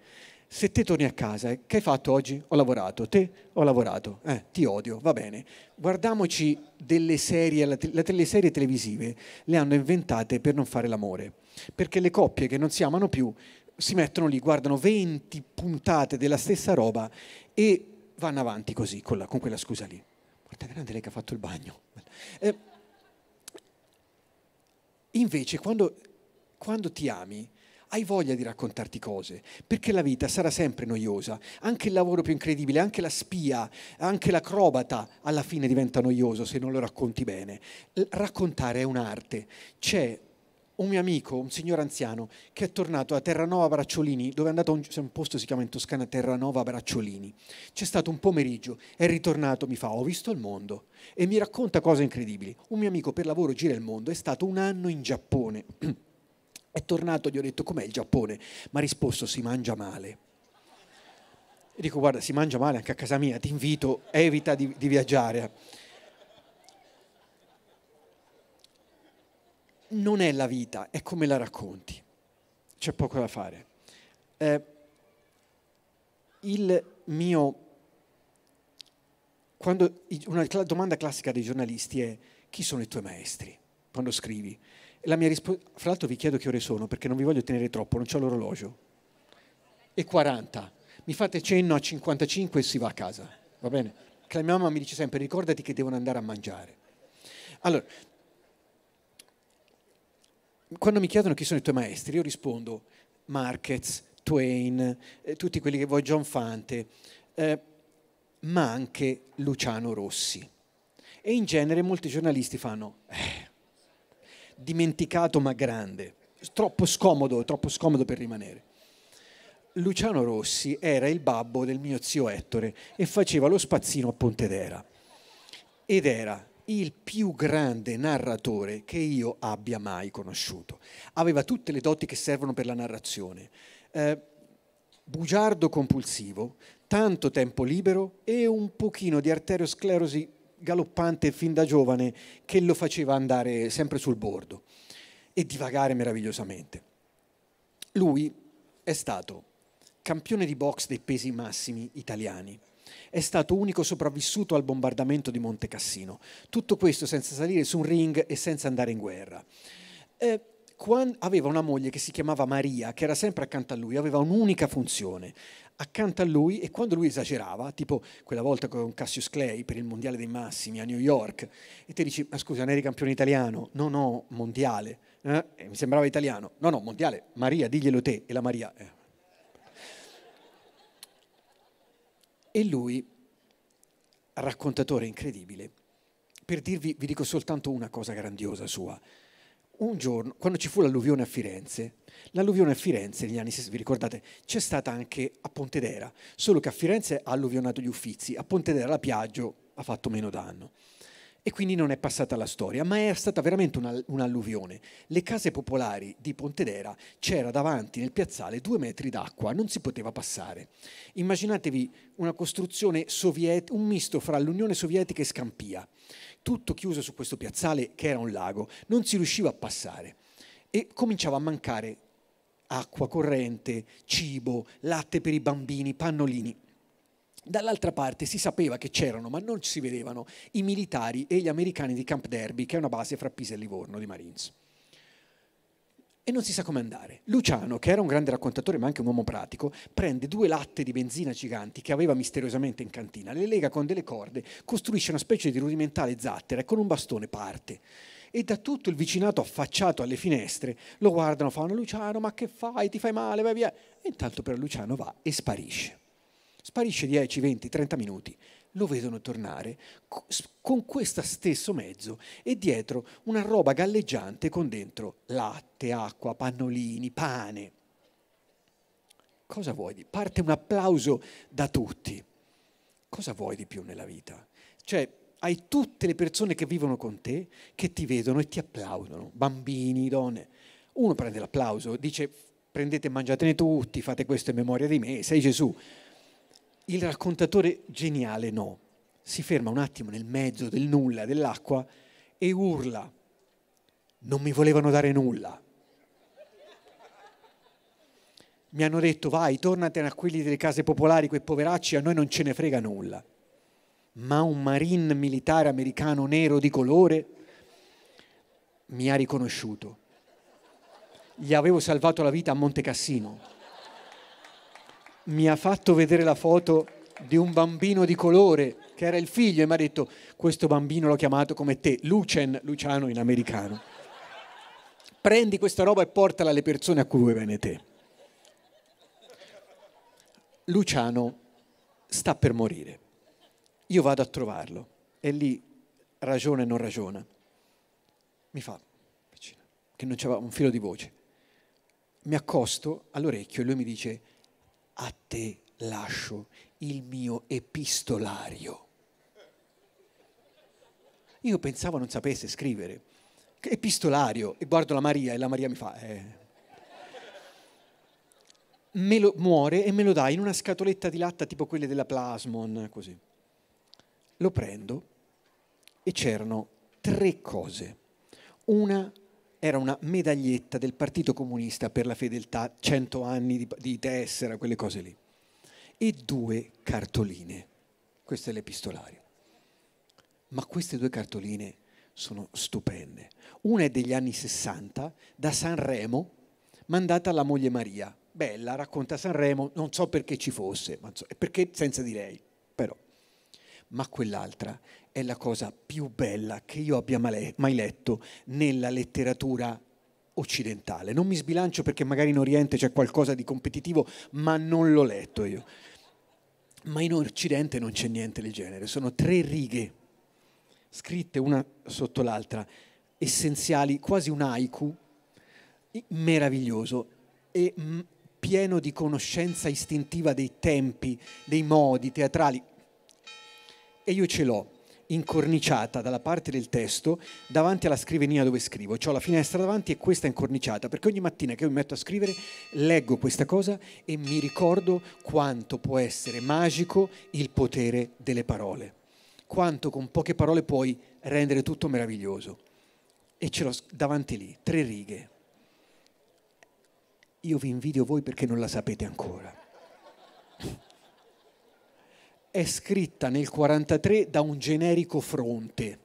Se te torni a casa, eh, che hai fatto oggi? Ho lavorato, te ho lavorato, eh, ti odio, va bene. Guardiamoci delle serie, le te- teleserie televisive le hanno inventate per non fare l'amore, perché le coppie che non si amano più si mettono lì, guardano 20 puntate della stessa roba e vanno avanti così, con, la, con quella scusa lì. Guarda grande lei che ha fatto il bagno. Eh, invece, quando, quando ti ami, hai voglia di raccontarti cose, perché la vita sarà sempre noiosa, anche il lavoro più incredibile, anche la spia, anche l'acrobata alla fine diventa noioso se non lo racconti bene. L- raccontare è un'arte, c'è un mio amico, un signor anziano, che è tornato a Terranova Bracciolini, dove è andato a un, un posto si chiama in Toscana Terranova Bracciolini. C'è stato un pomeriggio, è ritornato, mi fa, ho visto il mondo, e mi racconta cose incredibili. Un mio amico per lavoro gira il mondo, è stato un anno in Giappone. <clears throat> è tornato, gli ho detto, com'è il Giappone? Ma ha risposto, si mangia male. E dico, guarda, si mangia male anche a casa mia, ti invito, evita di, di viaggiare. non è la vita, è come la racconti. C'è poco da fare. Eh, il mio... Quando, una domanda classica dei giornalisti è chi sono i tuoi maestri quando scrivi? La mia risposta, fra l'altro vi chiedo che ore sono perché non vi voglio tenere troppo, non ho l'orologio. E 40. Mi fate cenno a 55 e si va a casa, va bene? Che la mia mamma mi dice sempre ricordati che devono andare a mangiare. Allora, quando mi chiedono chi sono i tuoi maestri, io rispondo Marquez, Twain, eh, tutti quelli che vuoi, John Fante, eh, ma anche Luciano Rossi. E in genere molti giornalisti fanno, eh, dimenticato ma grande, troppo scomodo, troppo scomodo per rimanere. Luciano Rossi era il babbo del mio zio Ettore e faceva lo spazzino a Pontedera. Ed era il più grande narratore che io abbia mai conosciuto. Aveva tutte le doti che servono per la narrazione. Eh, bugiardo compulsivo, tanto tempo libero e un pochino di arteriosclerosi galoppante fin da giovane che lo faceva andare sempre sul bordo e divagare meravigliosamente. Lui è stato campione di box dei pesi massimi italiani, è stato unico sopravvissuto al bombardamento di Monte Cassino. Tutto questo senza salire su un ring e senza andare in guerra. Eh, aveva una moglie che si chiamava Maria, che era sempre accanto a lui, aveva un'unica funzione. Accanto a lui, e quando lui esagerava, tipo quella volta con Cassius Clay per il Mondiale dei Massimi a New York, e te dici, ma scusa, non eri campione italiano? No, no, mondiale. Eh? mi sembrava italiano. No, no, mondiale. Maria, diglielo te. E la Maria... Eh E lui, raccontatore incredibile, per dirvi, vi dico soltanto una cosa grandiosa sua. Un giorno, quando ci fu l'alluvione a Firenze, l'alluvione a Firenze negli anni 60, vi ricordate, c'è stata anche a Pontedera, solo che a Firenze ha alluvionato gli Uffizi, a Pontedera la Piaggio ha fatto meno danno e quindi non è passata la storia, ma è stata veramente un'alluvione. Le case popolari di Pontedera c'era davanti nel piazzale due metri d'acqua, non si poteva passare. Immaginatevi una costruzione sovietica, un misto fra l'Unione Sovietica e Scampia, tutto chiuso su questo piazzale che era un lago, non si riusciva a passare e cominciava a mancare acqua corrente, cibo, latte per i bambini, pannolini. Dall'altra parte si sapeva che c'erano, ma non si vedevano, i militari e gli americani di Camp Derby, che è una base fra Pisa e Livorno di Marines. E non si sa come andare. Luciano, che era un grande raccontatore ma anche un uomo pratico, prende due latte di benzina giganti che aveva misteriosamente in cantina, le lega con delle corde, costruisce una specie di rudimentale zattera e con un bastone parte e da tutto il vicinato affacciato alle finestre lo guardano, fanno Luciano ma che fai, ti fai male, vai via. E intanto però Luciano va e sparisce. Sparisce 10, 20, 30 minuti. Lo vedono tornare con questo stesso mezzo e dietro una roba galleggiante con dentro latte, acqua, pannolini, pane. Cosa vuoi di? più? Parte un applauso da tutti. Cosa vuoi di più nella vita? Cioè, hai tutte le persone che vivono con te, che ti vedono e ti applaudono, bambini, donne. Uno prende l'applauso, dice prendete e mangiatene tutti, fate questo in memoria di me, sei Gesù il raccontatore geniale no, si ferma un attimo nel mezzo del nulla, dell'acqua e urla, non mi volevano dare nulla. Mi hanno detto vai, tornatene a quelli delle case popolari, quei poveracci, a noi non ce ne frega nulla. Ma un marine militare americano nero di colore mi ha riconosciuto. Gli avevo salvato la vita a Monte Cassino mi ha fatto vedere la foto di un bambino di colore che era il figlio e mi ha detto questo bambino l'ho chiamato come te, Lucen, Luciano in americano. Prendi questa roba e portala alle persone a cui vuoi bene te. Luciano sta per morire. Io vado a trovarlo e lì ragiona e non ragiona. Mi fa, che non c'era un filo di voce. Mi accosto all'orecchio e lui mi dice a te lascio il mio epistolario. Io pensavo non sapesse scrivere. Epistolario, e guardo la Maria e la Maria mi fa... Eh. Me lo, muore e me lo dà in una scatoletta di latta tipo quelle della Plasmon, così. Lo prendo e c'erano tre cose. Una era una medaglietta del Partito Comunista per la fedeltà, 100 anni di, di tessera, quelle cose lì, e due cartoline. Questo è l'epistolario. Ma queste due cartoline sono stupende. Una è degli anni 60, da Sanremo, mandata alla moglie Maria. Bella, racconta Sanremo, non so perché ci fosse, ma so, perché senza di lei, però. Ma quell'altra è la cosa più bella che io abbia mai letto nella letteratura occidentale. Non mi sbilancio perché magari in Oriente c'è qualcosa di competitivo, ma non l'ho letto io. Ma in Occidente non c'è niente del genere, sono tre righe scritte una sotto l'altra, essenziali, quasi un haiku meraviglioso e pieno di conoscenza istintiva dei tempi, dei modi teatrali. E io ce l'ho incorniciata dalla parte del testo davanti alla scrivania dove scrivo. C ho la finestra davanti e questa è incorniciata, perché ogni mattina che io mi metto a scrivere leggo questa cosa e mi ricordo quanto può essere magico il potere delle parole, quanto con poche parole puoi rendere tutto meraviglioso. E ce l'ho davanti lì, tre righe. Io vi invidio voi perché non la sapete ancora è scritta nel 1943 da un generico fronte.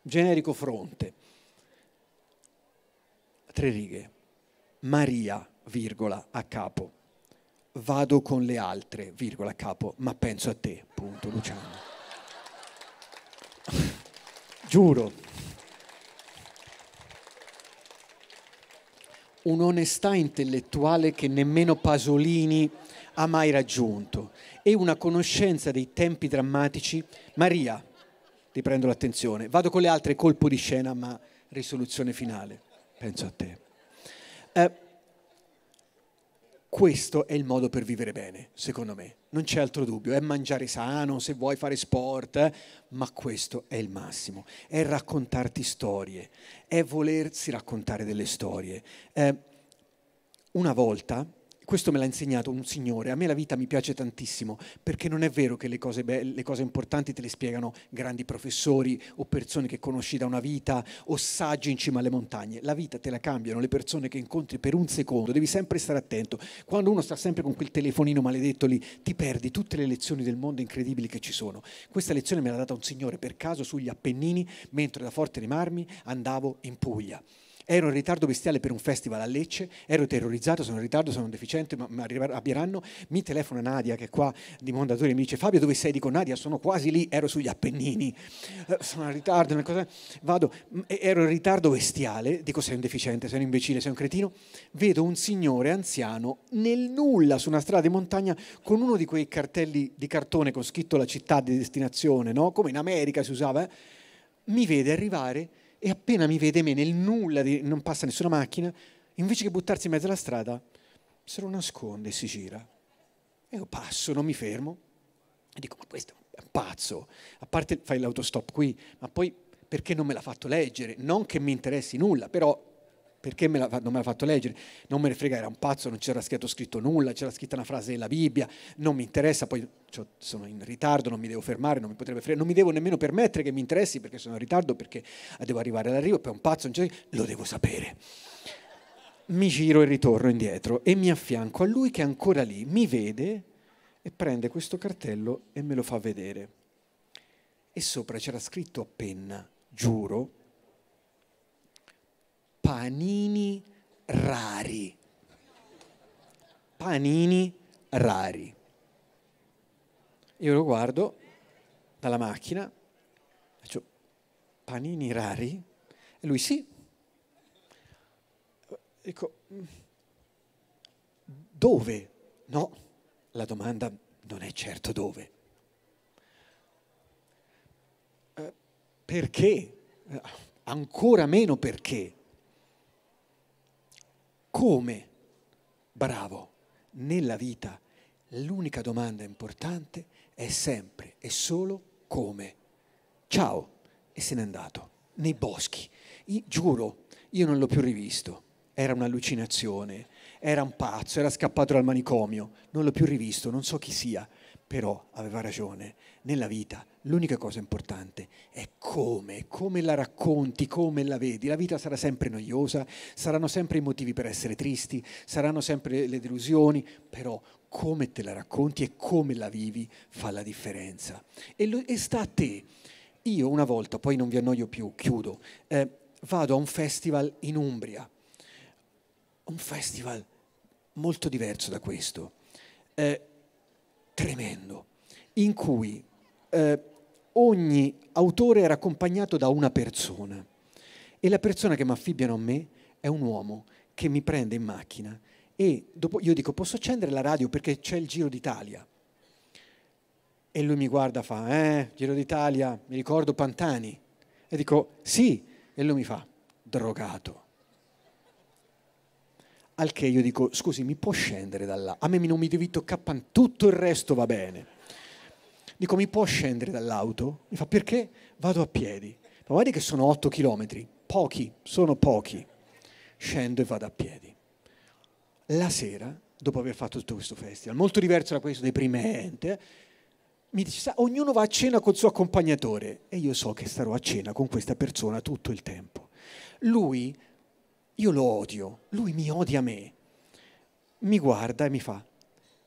Generico fronte. Tre righe. Maria, virgola, a capo. Vado con le altre, virgola, a capo, ma penso a te, punto, Luciano. Giuro. Un'onestà intellettuale che nemmeno Pasolini ha mai raggiunto e una conoscenza dei tempi drammatici. Maria, riprendo l'attenzione, vado con le altre, colpo di scena ma risoluzione finale, penso a te. Eh, questo è il modo per vivere bene, secondo me, non c'è altro dubbio, è mangiare sano, se vuoi fare sport, eh, ma questo è il massimo, è raccontarti storie, è volersi raccontare delle storie. Eh, una volta questo me l'ha insegnato un signore, a me la vita mi piace tantissimo, perché non è vero che le cose, be- le cose importanti te le spiegano grandi professori o persone che conosci da una vita o saggi in cima alle montagne, la vita te la cambiano le persone che incontri per un secondo, devi sempre stare attento, quando uno sta sempre con quel telefonino maledetto lì ti perdi tutte le lezioni del mondo incredibili che ci sono. Questa lezione me l'ha data un signore per caso sugli Appennini mentre da Forte dei Marmi andavo in Puglia. Ero in ritardo bestiale per un festival a Lecce, ero terrorizzato, sono in ritardo, sono deficiente, ma, ma arriveranno. Mi telefona Nadia, che è qua di Mondadori, mi dice Fabio dove sei? Dico Nadia, sono quasi lì, ero sugli Appennini, eh, sono in ritardo, vado, mm, ero in ritardo bestiale, dico sei un deficiente, sei un imbecille, sei un cretino. Vedo un signore anziano nel nulla su una strada di montagna con uno di quei cartelli di cartone con scritto la città di destinazione, no? come in America si usava. Eh? Mi vede arrivare e appena mi vede me nel nulla, di, non passa nessuna macchina, invece che buttarsi in mezzo alla strada, se lo nasconde e si gira. E io passo, non mi fermo, e dico, ma questo è un pazzo, a parte fai l'autostop qui, ma poi perché non me l'ha fatto leggere? Non che mi interessi nulla, però perché me non me l'ha fatto leggere? Non me ne frega, era un pazzo, non c'era scritto, scritto nulla, c'era scritta una frase della Bibbia, non mi interessa, poi cioè, sono in ritardo, non mi devo fermare, non mi potrebbe fregare, non mi devo nemmeno permettere che mi interessi perché sono in ritardo, perché devo arrivare all'arrivo, poi è un pazzo, non c'è, lo devo sapere. Mi giro e ritorno indietro e mi affianco a lui che è ancora lì, mi vede e prende questo cartello e me lo fa vedere. E sopra c'era scritto a penna, giuro, panini rari. Panini rari. Io lo guardo dalla macchina, faccio panini rari? E lui sì. Dico, dove? No, la domanda non è certo dove. Eh, perché? Eh, ancora meno perché? come bravo nella vita, l'unica domanda importante è sempre e solo come. Ciao e se n'è andato nei boschi. Io, giuro, io non l'ho più rivisto. Era un'allucinazione, era un pazzo, era scappato dal manicomio. Non l'ho più rivisto, non so chi sia. Però aveva ragione, nella vita l'unica cosa importante è come, come la racconti, come la vedi. La vita sarà sempre noiosa, saranno sempre i motivi per essere tristi, saranno sempre le delusioni, però come te la racconti e come la vivi fa la differenza. E, lo, e sta a te. Io una volta, poi non vi annoio più, chiudo, eh, vado a un festival in Umbria, un festival molto diverso da questo. Eh, tremendo, in cui eh, ogni autore era accompagnato da una persona e la persona che mi affibbiano a me è un uomo che mi prende in macchina e dopo io dico posso accendere la radio perché c'è il Giro d'Italia e lui mi guarda fa eh Giro d'Italia mi ricordo Pantani e dico sì e lui mi fa drogato al che io dico, scusi, mi può scendere da là? A me non mi devi toccare, tutto il resto va bene. Dico, mi può scendere dall'auto? Mi fa, perché? Vado a piedi. Ma guardi che sono 8 chilometri, pochi, sono pochi. Scendo e vado a piedi. La sera, dopo aver fatto tutto questo festival, molto diverso da questo deprimente, eh, mi dice, sa, ognuno va a cena col suo accompagnatore e io so che starò a cena con questa persona tutto il tempo. Lui io lo odio, lui mi odia me. Mi guarda e mi fa,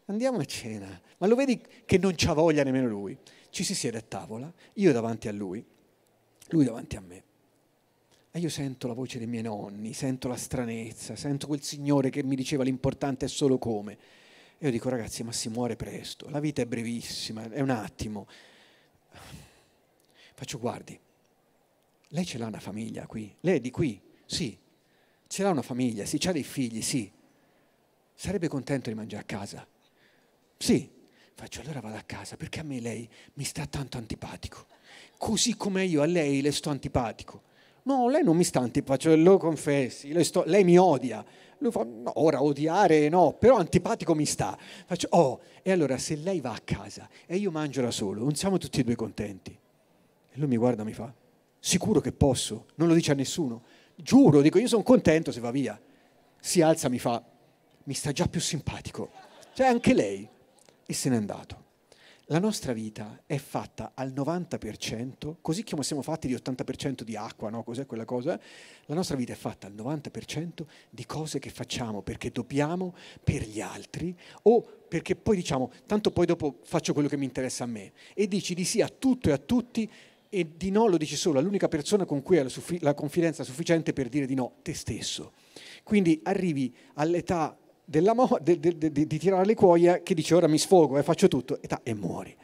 andiamo a cena. Ma lo vedi che non c'ha voglia nemmeno lui. Ci si siede a tavola, io davanti a lui, lui davanti a me. E io sento la voce dei miei nonni, sento la stranezza, sento quel signore che mi diceva l'importante è solo come. E io dico ragazzi, ma si muore presto, la vita è brevissima, è un attimo. Faccio guardi, lei ce l'ha una famiglia qui, lei è di qui, sì, ce l'ha una famiglia, sì, ha dei figli, sì. Sarebbe contento di mangiare a casa? Sì. Faccio allora vado a casa perché a me lei mi sta tanto antipatico. Così come io a lei le sto antipatico. No, lei non mi sta antipatico, lo confessi, sto, lei mi odia. Lui fa, no, ora odiare no, però antipatico mi sta. Faccio, oh, e allora se lei va a casa e io mangio da solo, non siamo tutti e due contenti. E lui mi guarda e mi fa, sicuro che posso, non lo dice a nessuno giuro, dico io sono contento se va via. Si alza, mi fa, mi sta già più simpatico. Cioè anche lei. E se n'è andato. La nostra vita è fatta al 90%, così come siamo fatti di 80% di acqua, no? Cos'è quella cosa? La nostra vita è fatta al 90% di cose che facciamo perché dobbiamo per gli altri o perché poi diciamo, tanto poi dopo faccio quello che mi interessa a me. E dici di sì a tutto e a tutti e di no lo dici solo all'unica persona con cui hai la, suffi- la confidenza sufficiente per dire di no, te stesso. Quindi arrivi all'età mo- de- de- de- di tirare le cuoia che dice ora mi sfogo e eh, faccio tutto età, e muori.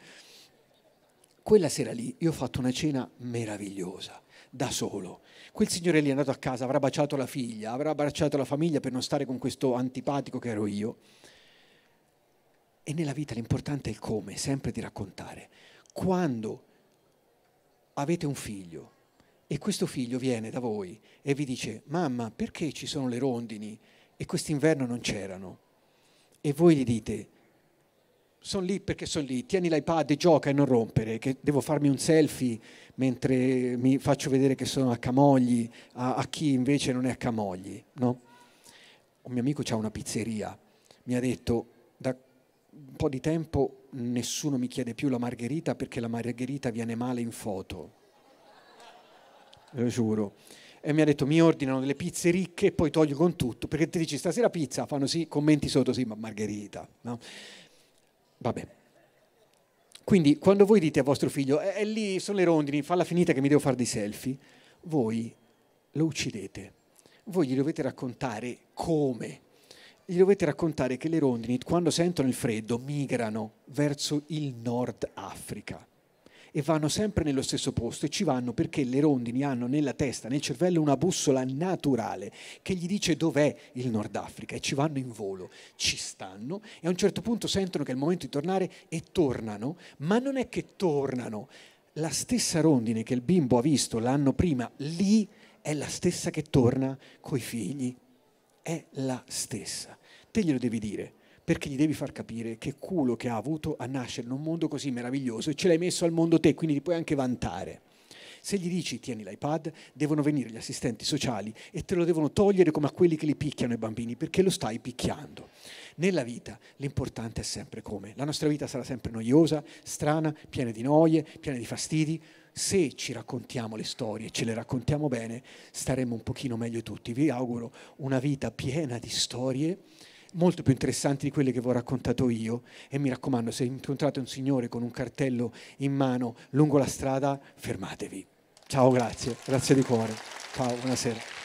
Quella sera lì io ho fatto una cena meravigliosa, da solo. Quel signore lì è andato a casa, avrà baciato la figlia, avrà abbracciato la famiglia per non stare con questo antipatico che ero io. E nella vita l'importante è il come, sempre di raccontare. Quando avete un figlio e questo figlio viene da voi e vi dice, mamma, perché ci sono le rondini e quest'inverno non c'erano? E voi gli dite, sono lì perché sono lì, tieni l'iPad e gioca e non rompere, che devo farmi un selfie mentre mi faccio vedere che sono a Camogli, a, a chi invece non è a Camogli, no? Un mio amico ha una pizzeria, mi ha detto da un po' di tempo nessuno mi chiede più la margherita perché la margherita viene male in foto. Lo eh, giuro. E mi ha detto mi ordinano delle pizze ricche e poi toglio con tutto, perché ti dici stasera pizza, fanno sì, commenti sotto sì, ma margherita. No? Vabbè. Quindi quando voi dite a vostro figlio, è, eh, è lì, sono le rondini, falla finita che mi devo fare dei selfie, voi lo uccidete. Voi gli dovete raccontare come gli dovete raccontare che le rondini, quando sentono il freddo, migrano verso il Nord Africa e vanno sempre nello stesso posto e ci vanno perché le rondini hanno nella testa, nel cervello una bussola naturale che gli dice dov'è il Nord Africa e ci vanno in volo, ci stanno e a un certo punto sentono che è il momento di tornare e tornano, ma non è che tornano, la stessa rondine che il bimbo ha visto l'anno prima lì è la stessa che torna coi figli è la stessa. Te glielo devi dire, perché gli devi far capire che culo che ha avuto a nascere in un mondo così meraviglioso e ce l'hai messo al mondo te, quindi ti puoi anche vantare. Se gli dici tieni l'iPad, devono venire gli assistenti sociali e te lo devono togliere come a quelli che li picchiano i bambini, perché lo stai picchiando. Nella vita l'importante è sempre come. La nostra vita sarà sempre noiosa, strana, piena di noie, piena di fastidi, se ci raccontiamo le storie, ce le raccontiamo bene, staremo un pochino meglio tutti. Vi auguro una vita piena di storie molto più interessanti di quelle che vi ho raccontato io e mi raccomando se incontrate un signore con un cartello in mano lungo la strada fermatevi. Ciao, grazie, grazie di cuore. Ciao, buonasera.